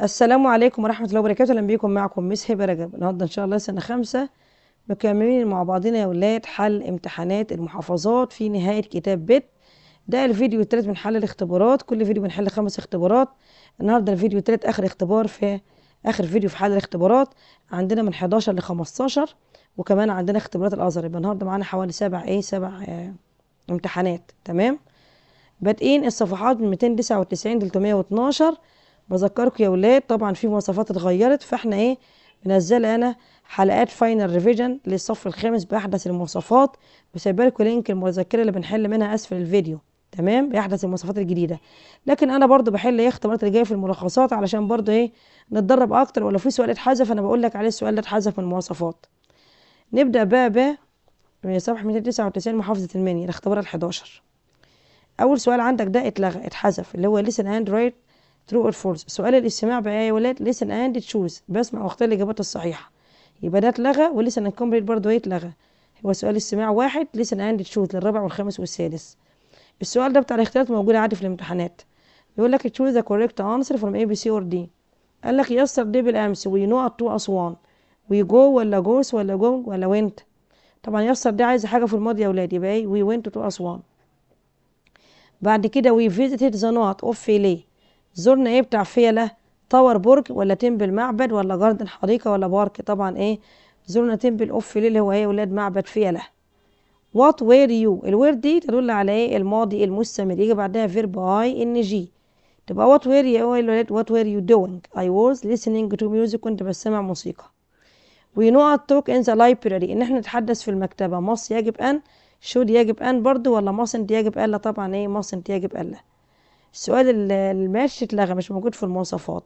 السلام عليكم ورحمة الله وبركاته أهلا بيكم معكم ميس هبة رجب النهاردة إن شاء الله سنة خمسة مكملين مع بعضنا يا ولاد حل امتحانات المحافظات في نهاية كتاب بيت ده الفيديو التالت من حل الاختبارات كل فيديو بنحل خمس اختبارات النهاردة الفيديو التالت آخر اختبار في آخر فيديو في حل الاختبارات عندنا من 11 ل 15 وكمان عندنا اختبارات الأزهر يبقى النهاردة معانا حوالي سبع إيه سبع اه امتحانات تمام بادئين الصفحات من 299 312 بذكركم يا ولاد طبعا في مواصفات اتغيرت فاحنا ايه منزل انا حلقات فاينل ريفيجن للصف الخامس باحدث المواصفات وسايب لكم لينك المذكره اللي بنحل منها اسفل الفيديو تمام باحدث المواصفات الجديده لكن انا برضو بحل ايه اختبارات اللي جايه في الملخصات علشان برضو ايه نتدرب اكتر ولو في سؤال اتحذف انا بقول لك عليه السؤال ده اتحذف من المواصفات نبدا بقى ب صفحه 299 محافظه المنيا الاختبار ال11 اول سؤال عندك ده اتلغى اتحذف اللي هو ليسن اندرويد ترو اور فولس سؤال الاستماع بقى يا ولاد لسن اند تشوز بسمع واختار الإجابات الصحيحة يبقى ده اتلغى ولسن اند كومبليت برضه هيتلغى هو سؤال استماع واحد لسن اند تشوز للرابع والخامس والسادس السؤال ده بتاع الاختيارات موجود عادي في الامتحانات بيقول لك تشوز ذا كوريكت انسر فروم اي بي سي اور دي قال لك يسر دي بالأمس وي نو تو اسوان وي جو ولا جوس ولا go ولا وينت طبعا يسر دي عايزة حاجة في الماضي يا ولاد يبقى ايه وي وينت تو اسوان بعد كده وي فيزيتد ذا نوت اوف ليه زرنا ايه بتاع فيلة تاور برج ولا تمبل معبد ولا جاردن حديقة ولا بارك طبعا ايه زرنا تمبل اوف فيلة اللي هو ايه ولاد معبد فيلة وات وير يو الوير دي تدل على ايه الماضي المستمر يجي بعدها فيرب اي ان جي تبقى وات وير يو الولاد وات وير يو دوينج اي واز ليسنينج تو ميوزك كنت بسمع موسيقى وي نو ات توك ان ذا لايبراري ان احنا نتحدث في المكتبة مص يجب ان شود يجب ان برضو ولا مصنت يجب الا طبعا ايه مصنت يجب الا السؤال الماشي اتلغى مش موجود في المواصفات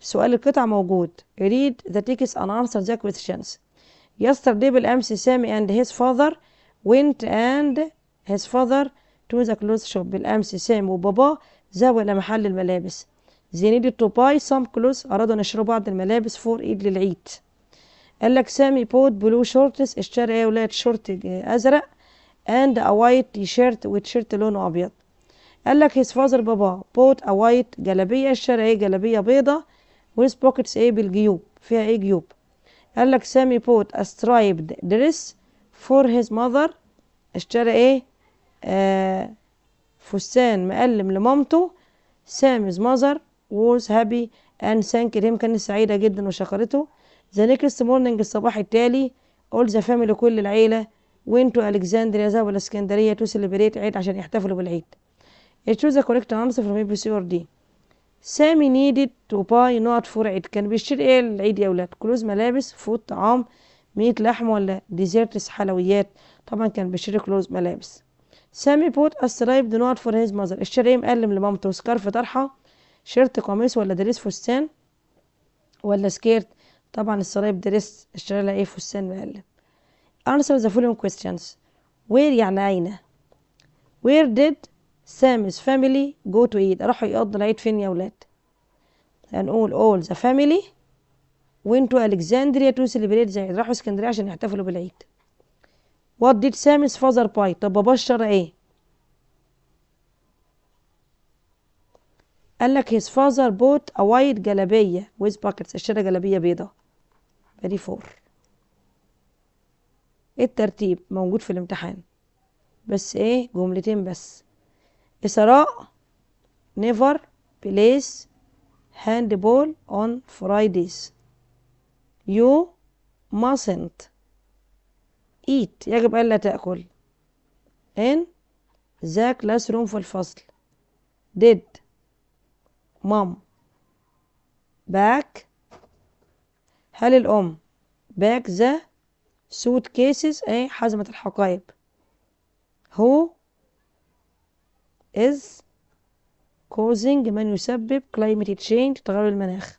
سؤال القطع موجود read the text and answer the questions yesterday بالأمس سامي and his father went and his father to the clothes shop بالأمس سامي وباباه ذهبوا إلى محل الملابس they needed to buy some clothes أرادوا أن يشتروا بعض الملابس for إيد للعيد قال لك سامي بوت بلو شورتس اشترى يا ولاد شورت أزرق and a white t-shirt with shirt لونه أبيض قال لك his father بابا bought a white جلابية الشارع ايه جلابية بيضة with pockets ايه بالجيوب فيها ايه جيوب قال لك سامي bought a striped dress for his mother اشترى ايه آه فستان مقلم لمامته سامي's mother was happy and thanked him كانت سعيدة جدا وشكرته the next morning الصباح التالي all the family كل العيلة went to Alexandria ذهبوا الإسكندرية to celebrate عيد عشان يحتفلوا بالعيد. He chose a correct answer from A, B, or D. سامي needed to buy not for عيد كان بيشتري ايه العيد يا ولاد كلوز ملابس فود طعام ميت لحم ولا ديزيرتس حلويات طبعا كان بيشتري كلوز ملابس سامي بوت استرايب نوت فور هيز ماذر اشترى ايه مقلم لمامته سكارف طرحه شيرت قميص ولا دريس فستان ولا سكيرت طبعا السرايب دريس اشترى لها ايه فستان مقلم Answer the following questions. Where يعني أين؟ Where did Sam's family go to eat؟ راحوا يقضوا العيد فين يا ولاد؟ هنقول all the family went to Alexandria to celebrate the عيد راحوا اسكندرية عشان يحتفلوا بالعيد. What did Sam's father buy؟ طب باباه اشترى ايه؟ قال لك his father bought a white جلابية with buckets اشترى جلابية بيضة. very four الترتيب موجود في الامتحان بس ايه جملتين بس إسراء never plays handball on Fridays you mustn't eat يجب ألا تأكل in the classroom في الفصل did mom back هل الأم back the سوت كيسز اهي حزمة الحقائب هو is causing من يسبب climate change تغير المناخ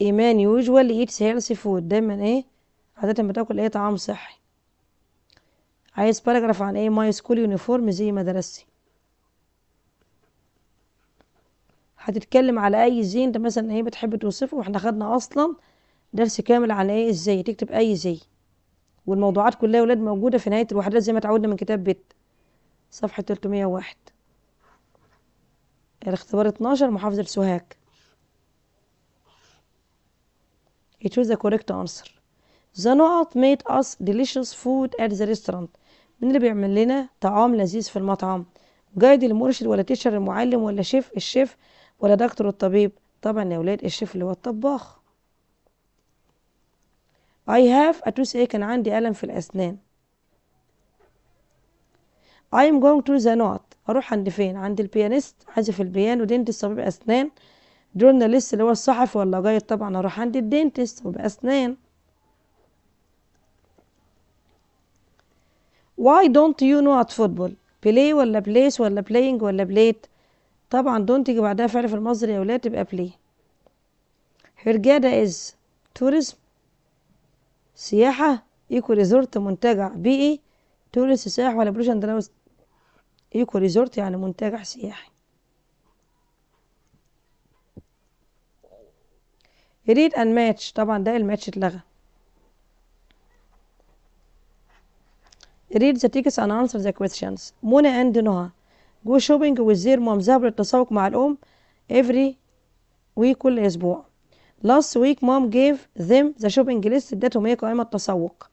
ايمان يوجوال usually eats healthy food دايما ايه عادة بتاكل ايه طعام صحي عايز باراجراف عن ايه ماي سكول يونيفورم زي مدرستي هتتكلم على اي زي انت مثلا ايه بتحب توصفه واحنا خدنا اصلا درس كامل عن ايه ازاي تكتب اي زي والموضوعات كلها يا ولاد موجوده في نهايه الوحدات زي ما اتعودنا من كتاب بيت صفحه 301 الاختبار 12 محافظه سوهاج choose the correct answer the نقط made us delicious food at the restaurant مين اللي بيعمل لنا طعام لذيذ في المطعم جايد المرشد ولا تيشر المعلم ولا شيف الشيف ولا دكتور الطبيب طبعا يا ولاد الشيف اللي هو الطباخ I have a toothache كان عندي ألم في الأسنان I am going to the not أروح عند فين عند البيانيست عازف البيانو دينتست طبيب أسنان جورناليست اللي هو الصحفي ولا جاي طبعا أروح عند الدينتست طبيب أسنان Why don't you know at football play ولا place ولا playing ولا played طبعا دون تيجي بعدها فعل في المصدر يا ولاد تبقى بلي هرجادة از توريزم سياحة ايكو ريزورت منتجع بيئي تورس سياح ولا بلوش اندلس ايكو ريزورت يعني منتجع سياحي ريد اند ماتش طبعا ده الماتش اتلغى ريد ذا تيكس ان انسر ذا questions منى اند نهى جو شوبينج والزير مامزاب للتسوق مع الأم every week كل أسبوع last week mom gave them the shopping list ادتهم ايه قائمة التسوق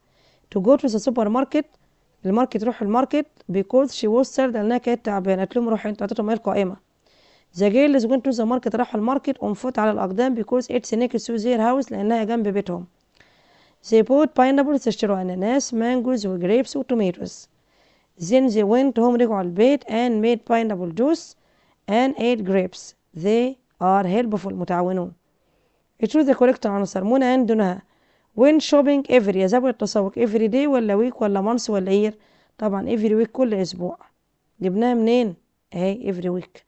to go to the supermarket الماركت روح الماركت because she was tired لأنها كانت تعبانة قالت لهم روحوا انتوا ادتهم ايه القائمة the girls went to the market راحوا الماركت on foot على الأقدام because it's next to their house لأنها جنب بيتهم they bought pineapples اشتروا أناناس مانجوز وجريبس وتوميتوز Then they went home رجعوا على البيت and made pineapple juice and ate grapes. They are helpful متعاونون. Choose the correct answer منى and دونها. When shopping every يذهبوا للتسوق every day ولا week ولا month ولا year طبعا every week كل أسبوع. جبناها منين؟ أهي every week.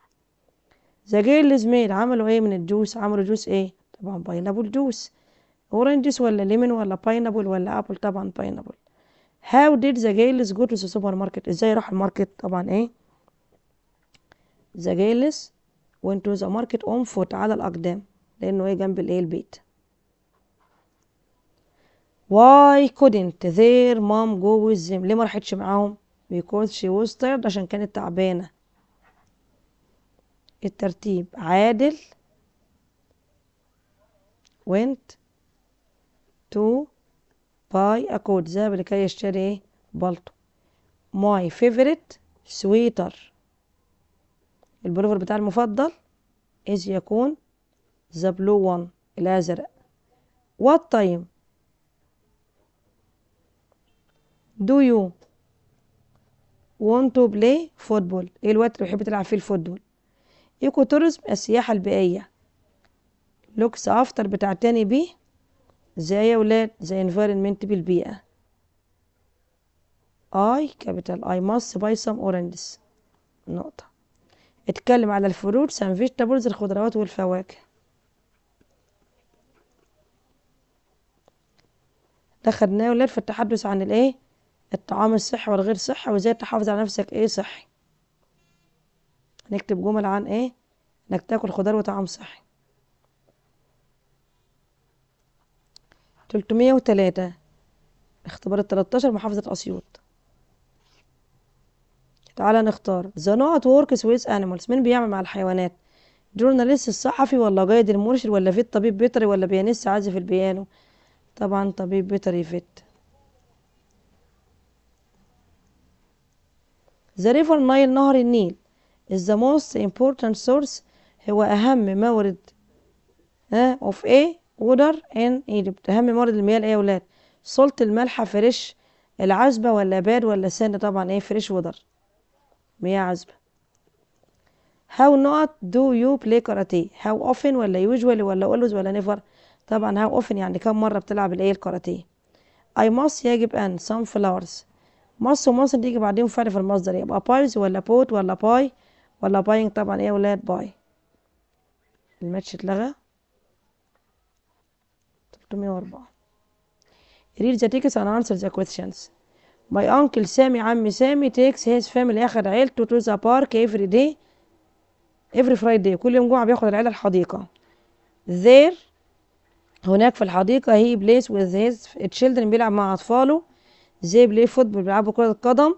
The girls made عملوا إيه من الجوس؟ عملوا جوس إيه؟ طبعا pineapple juice. أورنج جوس ولا ليمون ولا pineapple ولا apple طبعا pineapple. هاو did the jailers go to the supermarket ازاي راح الماركت طبعا ايه the jailers went to the market on foot على الأقدام لأنه ايه جنب الايه البيت why couldn't their mom go with them ليه ما راحتش معاهم because she was tired عشان كانت تعبانة الترتيب عادل went to باي أكود ذهب لكي يشتري بلطو بالطو ماي فيفوريت سويتر البلوفر بتاع المفضل إذ يكون ذا بلو وان الأزرق وات تايم دو يو want to play football ايه الوقت اللي بتحب تلعب فيه الفوتبول ايكو توريزم السياحة البيئية لوكس افتر بتعتني بيه زي يا ولاد زي environment بالبيئة I capital I must buy some oranges نقطة اتكلم على الفروت and vegetables الخضروات والفواكه دخلنا يا ولاد في التحدث عن الايه الطعام الصحي والغير صحي وازاي تحافظ على نفسك ايه صحي نكتب جمل عن ايه انك تاكل خضار وطعام صحي 303 اختبار ال 13 محافظة أسيوط تعالى نختار ذا نوت وركس ويز انيمالز مين بيعمل مع الحيوانات جورناليست الصحفي ولا جايد المرشد ولا فيت طبيب بيطري ولا بيانيست عازف البيانو طبعا طبيب بيطري فيت ذا ريفر نايل نهر النيل is the most important source هو أهم مورد ها of ايه وودر ان ايجيبت اهم موارد المياه الايه يا ولاد سولت الملحة فريش العذبه ولا باد ولا سنه طبعا ايه فريش وودر مياه عذبه هاو نوت دو يو بلاي كاراتيه هاو اوفن ولا يوجوالي ولا اولوز ولا نيفر طبعا هاو اوفن يعني كم مره بتلعب الايه الكاراتيه اي ماس يجب ان سان فلاورز ماس وماس تيجي بعدين فعل في المصدر يبقى بايز ولا بوت ولا باي ولا باينج طبعا ايه يا ولاد باي الماتش اتلغى 604 Read the tickets and answer the questions My uncle Sammy عمي سامي takes his family أخد عيلته to the park every day every Friday كل يوم جمعة بياخد العيلة الحديقة there هناك في الحديقة he plays with his children بيلعب مع أطفاله they play football بيلعبوا كرة القدم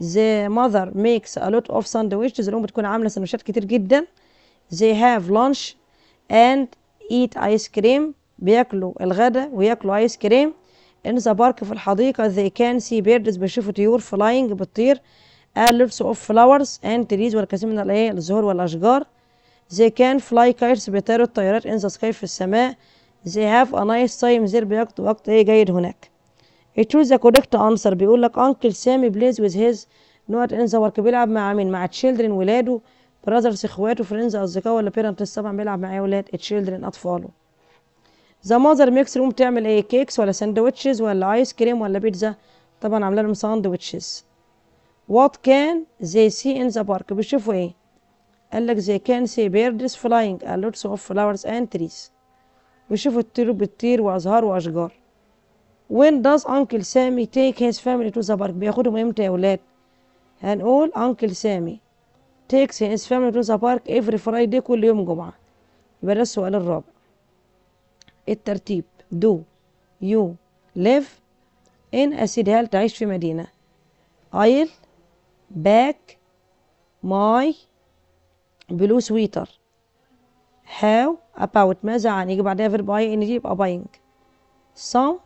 the mother makes a lot of sandwiches الأم بتكون عاملة سندويشات كتير جدا they have lunch and eat ice cream بياكلوا الغدا وياكلوا ايس كريم ان ذا بارك في الحديقه they can see birds بيشوفوا طيور فلاينج بتطير a اوف of flowers تريز والكثير من الايه الزهور والاشجار they can fly kites بيطيروا الطيارات in the sky في السماء they have a nice time زير بيقضوا وقت ايه جيد هناك choose the correct answer بيقول لك uncle سامي بليز with his نوت in the work بيلعب مع مين مع تشيلدرن ولاده brothers اخواته friends اصدقائه ولا بيرنتس طبعا بيلعب مع ايه ولاد تشيلدرن اطفاله ذا ماذر ميكس روم بتعمل ايه كيكس ولا ساندوتشز ولا ايس كريم ولا بيتزا طبعا عامله لهم ساندوتشز وات كان زي سي ان ذا بارك بيشوفوا ايه قال لك زي كان سي بيردز فلاينج لوتس اوف فلاورز اند تريز بيشوفوا الطيور بتطير وازهار واشجار وين داز انكل سامي تيك هيز فاميلي تو ذا بارك بياخدهم امتى يا اولاد هنقول انكل سامي تيكس هيز فاميلي تو ذا بارك افري فرايدي كل يوم جمعه يبقى ده السؤال الرابع الترتيب دو يو ليف إن هل تعيش في مدينة أيل باك ماي بلو سويتر هاو أباوت ماذا عن يجي بعدها فيرب أي إن جي يبقى باينج سام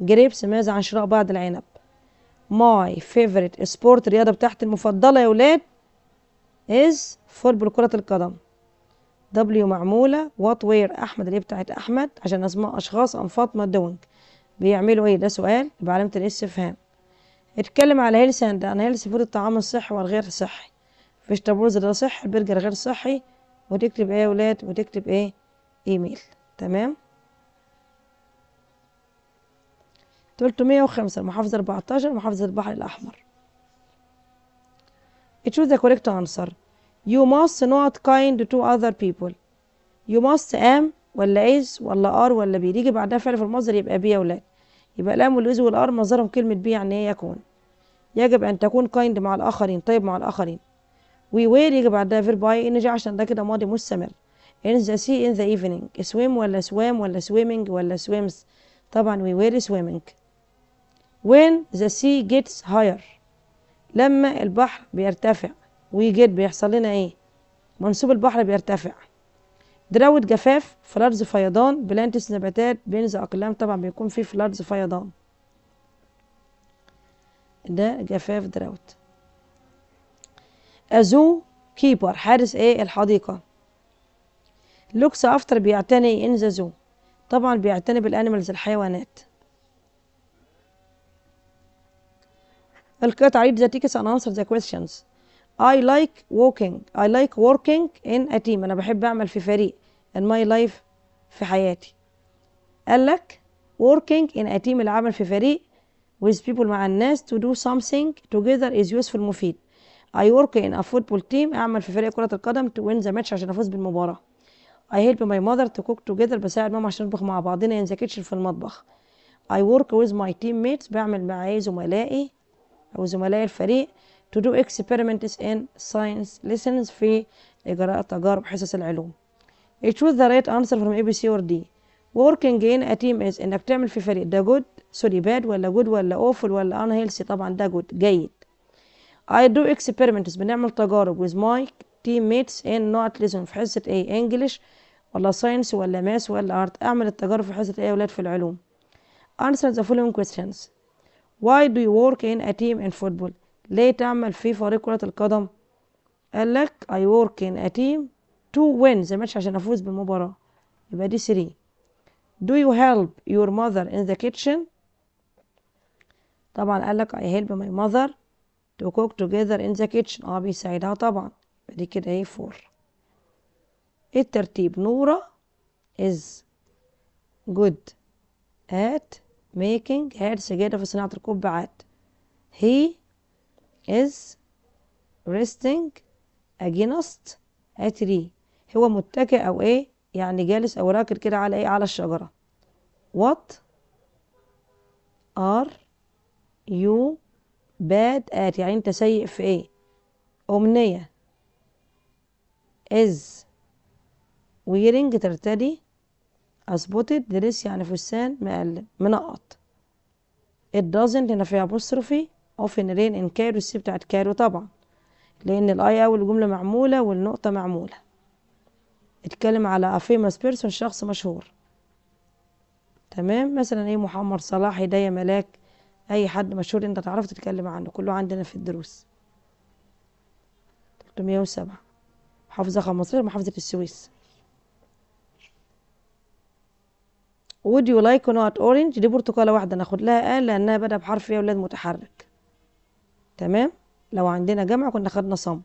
جريبس ماذا عن شراء بعض العنب ماي فيفورت سبورت رياضة بتاعتي المفضلة يا ولاد از فوتبول كرة القدم دبليو معمولة وات وير أحمد اللي بتاعت أحمد عشان أسماء أشخاص أم فاطمة دوينج بيعملوا إيه ده سؤال بعلامة الاستفهام اتكلم على هيلس أند انا هيلس فود الطعام الصحي والغير صحي فيش تابوز ده صحي البرجر غير صحي وتكتب إيه يا ولاد وتكتب إيه إيميل تمام تلتمية وخمسة 14 محافظة البحر الأحمر choose the correct answer You must not kind to other people. You must am ولا is ولا are ولا be يجي بعدها فعل في المصدر يبقى be يا ولاد يبقى الام والاز والار مصدرهم كلمه be يعني ايه يكون يجب ان تكون kind مع الاخرين طيب مع الاخرين وي وير يجي بعدها verb by energy عشان ده كده ماضي مستمر in the sea in the evening swim ولا swam ولا swimming ولا swims طبعا we were swimming when the sea gets higher لما البحر بيرتفع ويجد بيحصل لنا ايه منسوب البحر بيرتفع دراوت جفاف فلارز فيضان بلانتس نباتات بينز اقلام طبعا بيكون فيه فلارز فيضان ده جفاف دراوت ازو كيبر حارس ايه الحديقة لوكس افتر بيعتني ان ذا زو طبعا بيعتني بالانيمالز الحيوانات القطع عيد ذاتيكس tickets and ذا the I like walking I like working in a team أنا بحب أعمل في فريق in my life في حياتي قال لك working in a team العمل في فريق with people مع الناس to do something together is useful مفيد I work in a football team أعمل في فريق كرة القدم to win the match عشان أفوز بالمباراة I help my mother to cook together بساعد ماما عشان نطبخ مع بعضنا ينزكتش في المطبخ I work with my teammates بعمل مع زملائي أو زملاء الفريق to do experiments in science lessons في إجراء تجارب حصص العلوم choose the right answer from A B C or D working in a team is إنك تعمل في فريق ده good سوري bad ولا good ولا awful ولا unhealthy طبعا ده good جيد I do experiments بنعمل تجارب with my teammates in not lesson في حصة A English ولا science ولا math ولا art أعمل التجارب في حصة A أولاد في العلوم answer the following questions why do you work in a team in football ليه تعمل في فريق كرة القدم قال لك I work in a team to win زي ماتش عشان أفوز بالمباراة يبقى دي 3 do you help your mother in the kitchen طبعا قال لك I help my mother to cook together in the kitchen اه بيساعدها طبعا يبقى دي كده ايه 4 الترتيب نورة is good at making هي سجادة في صناعة القبعات he is resting against a tree هو متكئ أو إيه يعني جالس أو راكد كده على إيه على الشجرة what are you bad at يعني أنت سيء في إيه أمنية is wearing ترتدي أثبتت دريس يعني فستان مقلب منقط it doesn't هنا فيها apostrophe often rain in Cairo السي بتاعت كايرو طبعا لأن الأي أول جملة معمولة والنقطة معمولة اتكلم على a famous person شخص مشهور تمام مثلا ايه محمد صلاح هدايا ملاك اي حد مشهور انت تعرف تتكلم عنه كله عندنا في الدروس 307 محافظة 15 محافظة السويس would you like not orange دي برتقاله واحده ناخد لها آ لانها بدأ بحرف يا ولاد متحرك تمام لو عندنا جمع كنا خدنا صم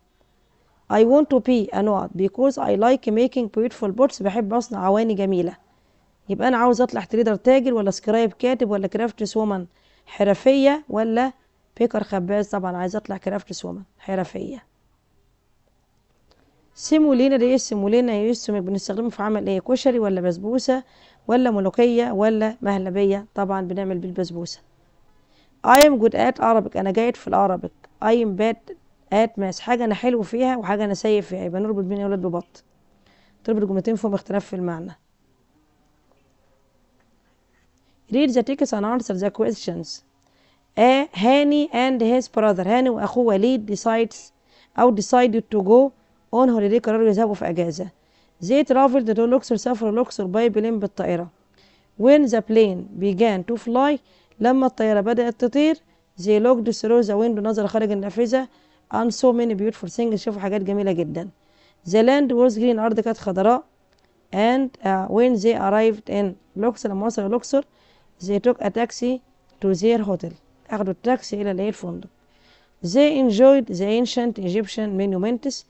I want to be a not because I like making beautiful pots بحب اصنع عواني جميله يبقى انا عاوز اطلع تريدر تاجر ولا سكرايب كاتب ولا كرافتس وومن حرفيه ولا بيكر خباز طبعا عايز اطلع كرافتس وومن حرفيه سيمولينا دي ايه السيمولينا يوسف بنستخدمه في عمل ايه كشري ولا بسبوسه ولا ملوكية ولا مهلبية طبعا بنعمل بالبسبوسة I am good at Arabic أنا جيد في العربي I am bad at math حاجة أنا حلو فيها وحاجة أنا سيء فيها يبقى نربط بين أولاد ببط تربط جملتين فيهم اختلاف في المعنى read the text and answer the questions A. هاني and his brother هاني وأخوه وليد decides أو decided to go on holiday قرروا يذهبوا في أجازة They traveled to Luxor سافروا Luxor by plane بالطائرة when the plane began to fly لما الطيارة بدأت تطير they looked through the window نظر خارج النافذة and saw many beautiful things شافوا حاجات جميلة جدا the land was green الأرض كانت خضراء and uh, when they arrived in Luxor لما وصلوا Luxor they took a taxi to their hotel أخدوا التاكسي إلى الفندق they enjoyed the ancient Egyptian monuments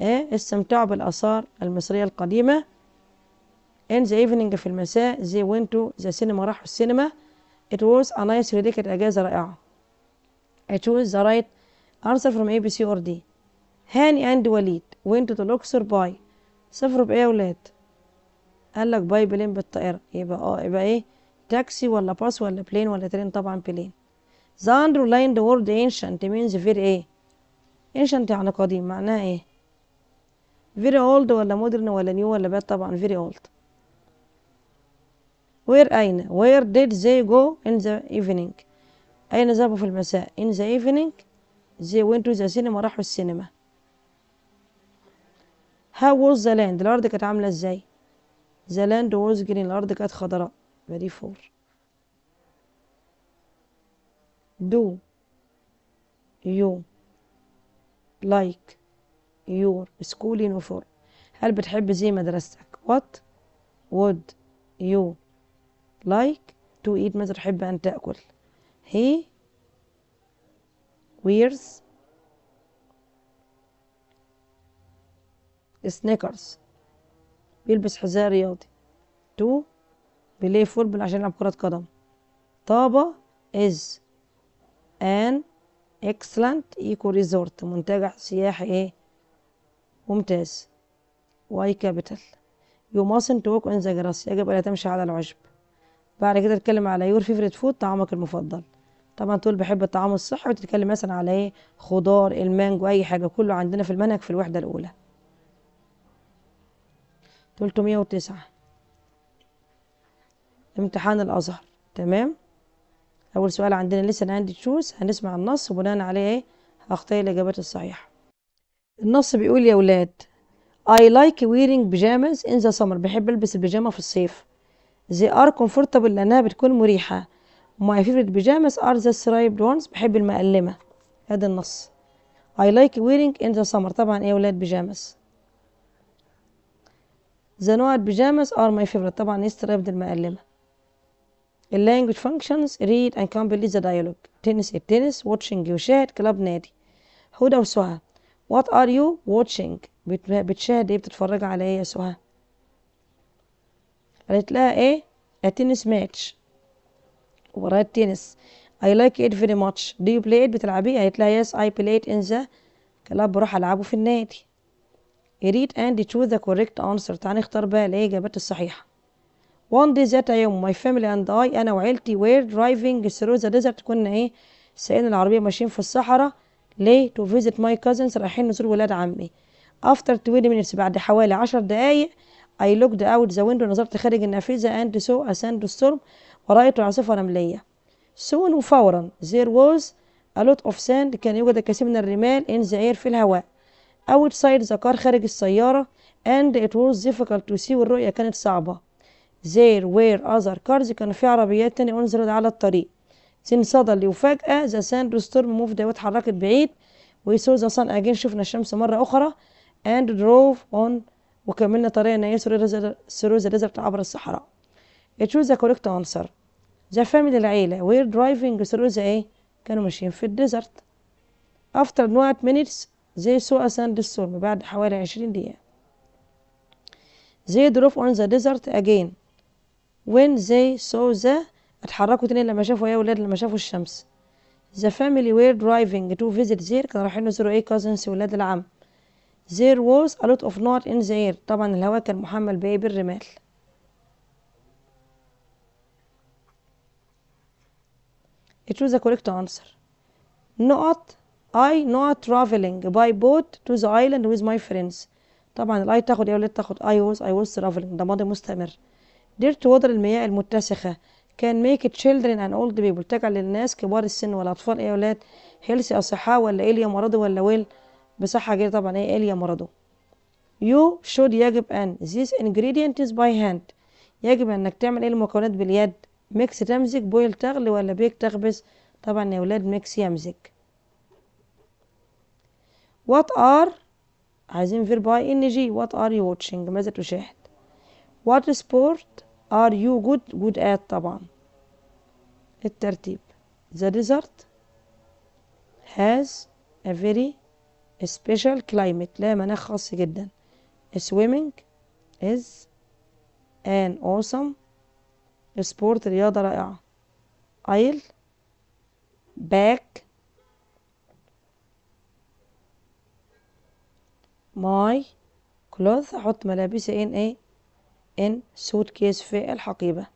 إيه؟ استمتعوا بالآثار المصرية القديمة in the evening في المساء they went to the cinema راحوا السينما it was a nice holiday كانت أجازة رائعة I chose the right answer from A B C or D هاني أند وليد went to the Luxor by سافروا بإيه يا ولاد قال لك باي بلين بالطائرة يبقى اه يبقى ايه تاكسي ولا باص ولا بلين ولا ترين طبعا بلين The underlined word ancient means very ايه ancient يعني قديم معناها ايه فيري اولد ولا مودرن ولا نيو ولا باد طبعا فيري اولد وير أين وير ديد زي جو ان ذا ايفنينج أين ذهبوا في المساء ان ذا ايفنينج زي وين تو ذا سينما راحوا السينما هاو was ذا لاند الأرض كانت عاملة ازاي ذا لاند was جرين الأرض كانت خضراء فيري فور دو يو لايك like يور سكول يونيفورم هل بتحب زي مدرستك وات وود يو لايك تو ايت ماذا تحب أن تأكل هي ويرز سنيكرز بيلبس حذاء رياضي تو بلاي فوتبول عشان يلعب كرة قدم طابة از ان اكسلنت ايكو ريزورت منتجع سياحي ايه ممتاز واي كابيتال يو ماسنت ووك اون ذا جراس يجب ألا تمشي على العشب بعد كده اتكلم على يور فيفرت فود طعامك المفضل طبعا تقول بحب الطعام الصحي وتتكلم مثلا على ايه خضار المانجو اي حاجه كله عندنا في المنهج في الوحده الاولى 309 امتحان الازهر تمام اول سؤال عندنا لسه عندي تشوز هنسمع النص وبناء عليه ايه هختار الاجابات الصحيحه النص بيقول يا ولاد I like wearing pajamas in the summer بحب ألبس البيجامة في الصيف They are comfortable لأنها بتكون مريحة My favorite pajamas are the striped ones بحب المقلمة هذا النص I like wearing in the summer طبعا ايه ولاد بيجامس The نوعد pajamas are my favorite طبعا يستريب دي المقلمة The language functions read and complete the dialogue تنس tennis watching you يشاهد club نادي هدى وسهى What are you watching؟ بتشاهد ايه بتتفرج على ايه يا سهى قالت لها ايه التنس ماتش وراها التنس I like it very much do you play it بتلعبيه قالت لها yes I play it in the كلاب بروح العبه في النادي read and choose the correct answer تعالى نختار بقى الاجابات الصحيحه one day ذات يوم my family and I انا وعيلتي were driving through the desert كنا ايه سايقين العربية ماشيين في الصحراء ليه تو فيزيت ماي كازنز رايحين نزور ولاد عمي افتر 20 minutes بعد حوالي 10 دقايق اي لوكد اوت ذا ويندو نظرت خارج النافذه اند سو اساند ستورم ورايت عاصفه رمليه سون وفورا there was a lot of sand كان يوجد الكثير من الرمال in the air في الهواء outside the car خارج السيارة and it was difficult to see والرؤية كانت صعبة there were other cars كان في عربيات تانية انزلت على الطريق سين صدلي وفجأة ذا سان ستورم موف ده واتحركت بعيد وي سو ذا سان اجين شفنا الشمس مرة أخرى اند دروف اون وكملنا طريقنا ثرو ذا ديزرت عبر الصحراء. تشوز ذا كوريكت انسر ذا فاميلي العيلة وير درايفنج ثرو ذا ايه كانوا ماشيين في الديزرت after not minutes they saw a sandstorm بعد حوالي عشرين دقيقة they drove on the desert again when they saw the اتحركوا تاني لما شافوا ايه يا ولاد لما شافوا الشمس The family were driving to visit their كانوا رايحين يزوروا ايه cousins ولاد العم There was a lot of not in the air طبعا الهواء كان محمل بايه بالرمال Choose the correct answer Not I not traveling by boat to the island with my friends طبعا الاي تاخد ايه ولاد تاخد I was I was traveling ده ماضي مستمر Dirt water المياه المتسخة كان ميك تشيلدرن اند اولد بيبل تجعل الناس كبار السن والاطفال ايه يا اولاد هيلثي اصحاء ولا ايه اللي مرضوا ولا ويل بصحه جيده طبعا ايه اللي مرضوا يو شود يجب ان ذيس ingredients باي هاند يجب انك تعمل ايه المكونات باليد ميكس تمزج بويل تغلي ولا بيك تخبز طبعا يا اولاد ميكس يمزج وات ار عايزين فير باي ان جي وات ار يو واتشنج ماذا تشاهد وات سبورت are you good good at طبعا الترتيب the desert has a very special climate لا مناخ خاص جدا swimming is an awesome sport رياضة رائعة aisle back my clothes أحط ملابسي ان a إن سوت كيس في الحقيبة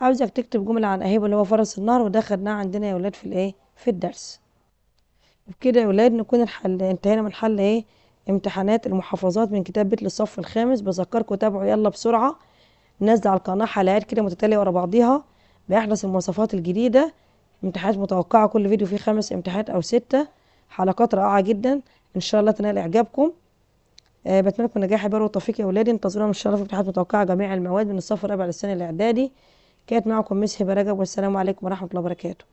عاوزك تكتب جملة عن أهيب اللي هو فرس النهر وده خدناه عندنا يا ولاد في الإيه في الدرس وبكده يا ولاد نكون الحل انتهينا من حل إيه امتحانات المحافظات من كتاب بيت للصف الخامس بذكركم تابعوا يلا بسرعة نزل على القناة حلقات كده متتالية ورا بعضيها بأحدث المواصفات الجديدة امتحانات متوقعة كل فيديو فيه خمس امتحانات أو ستة حلقات رائعة جدا إن شاء الله تنال إعجابكم أه بتمنى لكم نجاح البر والتوفيق يا ولادي انتظرونا ان شاء الله في امتحانات متوقعه جميع المواد من الصف الرابع للسنه الاعدادي كانت معكم مس هبه رجب والسلام عليكم ورحمه الله وبركاته